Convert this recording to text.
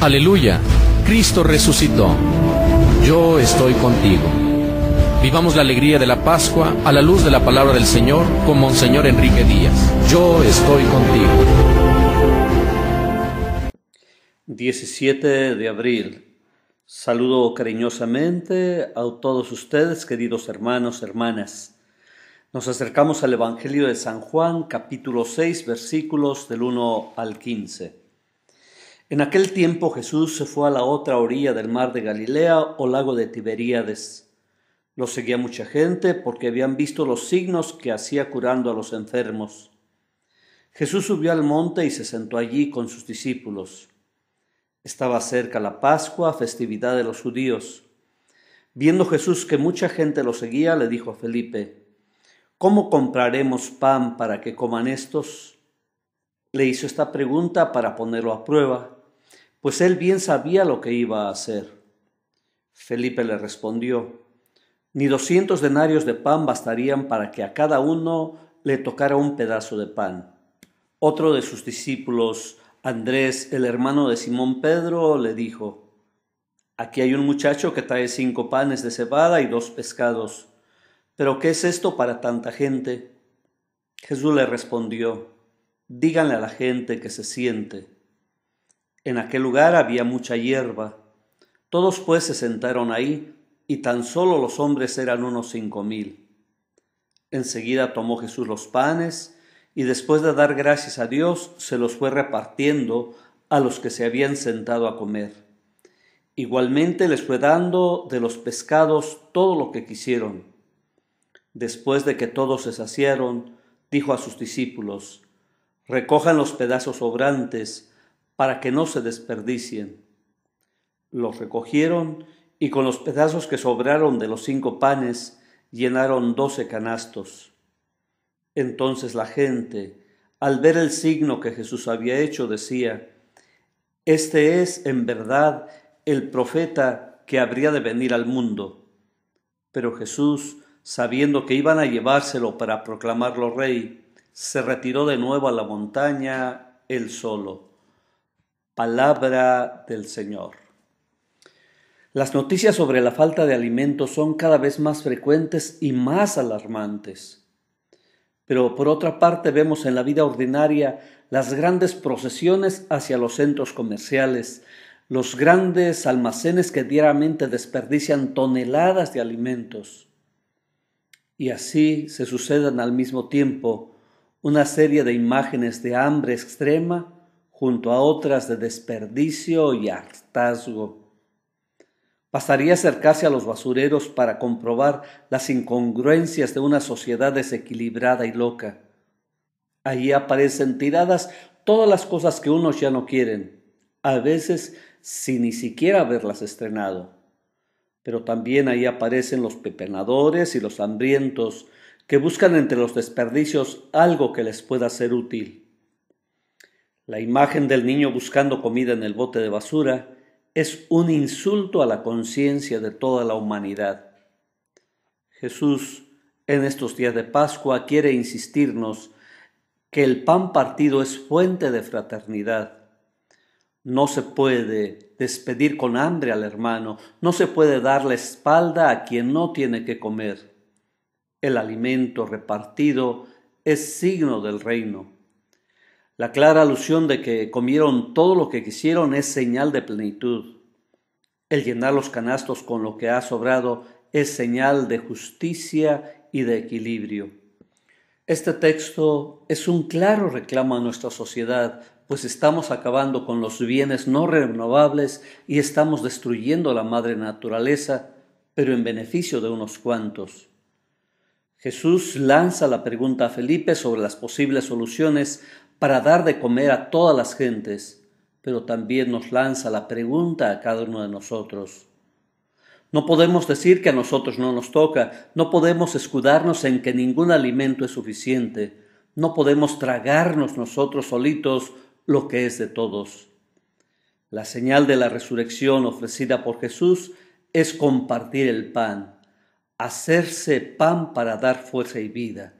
Aleluya, Cristo resucitó. Yo estoy contigo. Vivamos la alegría de la Pascua a la luz de la palabra del Señor con Monseñor Enrique Díaz. Yo estoy contigo. 17 de abril. Saludo cariñosamente a todos ustedes, queridos hermanos, hermanas. Nos acercamos al Evangelio de San Juan, capítulo 6, versículos del 1 al 15. En aquel tiempo Jesús se fue a la otra orilla del mar de Galilea o lago de Tiberíades. Lo seguía mucha gente porque habían visto los signos que hacía curando a los enfermos. Jesús subió al monte y se sentó allí con sus discípulos. Estaba cerca la Pascua, festividad de los judíos. Viendo Jesús que mucha gente lo seguía, le dijo a Felipe, ¿Cómo compraremos pan para que coman estos? Le hizo esta pregunta para ponerlo a prueba pues él bien sabía lo que iba a hacer. Felipe le respondió, ni doscientos denarios de pan bastarían para que a cada uno le tocara un pedazo de pan. Otro de sus discípulos, Andrés, el hermano de Simón Pedro, le dijo, Aquí hay un muchacho que trae cinco panes de cebada y dos pescados. ¿Pero qué es esto para tanta gente? Jesús le respondió, Díganle a la gente que se siente. En aquel lugar había mucha hierba. Todos pues se sentaron ahí, y tan solo los hombres eran unos cinco mil. Enseguida tomó Jesús los panes, y después de dar gracias a Dios, se los fue repartiendo a los que se habían sentado a comer. Igualmente les fue dando de los pescados todo lo que quisieron. Después de que todos se saciaron, dijo a sus discípulos, Recojan los pedazos sobrantes, para que no se desperdicien. Los recogieron y con los pedazos que sobraron de los cinco panes llenaron doce canastos. Entonces la gente, al ver el signo que Jesús había hecho, decía, Este es en verdad el profeta que habría de venir al mundo. Pero Jesús, sabiendo que iban a llevárselo para proclamarlo rey, se retiró de nuevo a la montaña él solo. Palabra del Señor. Las noticias sobre la falta de alimentos son cada vez más frecuentes y más alarmantes. Pero por otra parte vemos en la vida ordinaria las grandes procesiones hacia los centros comerciales, los grandes almacenes que diariamente desperdician toneladas de alimentos. Y así se suceden al mismo tiempo una serie de imágenes de hambre extrema, junto a otras de desperdicio y hartazgo. Bastaría acercarse a los basureros para comprobar las incongruencias de una sociedad desequilibrada y loca. Allí aparecen tiradas todas las cosas que unos ya no quieren, a veces sin ni siquiera haberlas estrenado. Pero también ahí aparecen los pepenadores y los hambrientos que buscan entre los desperdicios algo que les pueda ser útil. La imagen del niño buscando comida en el bote de basura es un insulto a la conciencia de toda la humanidad. Jesús, en estos días de Pascua, quiere insistirnos que el pan partido es fuente de fraternidad. No se puede despedir con hambre al hermano, no se puede dar la espalda a quien no tiene que comer. El alimento repartido es signo del reino. La clara alusión de que comieron todo lo que quisieron es señal de plenitud. El llenar los canastos con lo que ha sobrado es señal de justicia y de equilibrio. Este texto es un claro reclamo a nuestra sociedad, pues estamos acabando con los bienes no renovables y estamos destruyendo la madre naturaleza, pero en beneficio de unos cuantos. Jesús lanza la pregunta a Felipe sobre las posibles soluciones para dar de comer a todas las gentes, pero también nos lanza la pregunta a cada uno de nosotros. No podemos decir que a nosotros no nos toca, no podemos escudarnos en que ningún alimento es suficiente, no podemos tragarnos nosotros solitos lo que es de todos. La señal de la resurrección ofrecida por Jesús es compartir el pan hacerse pan para dar fuerza y vida.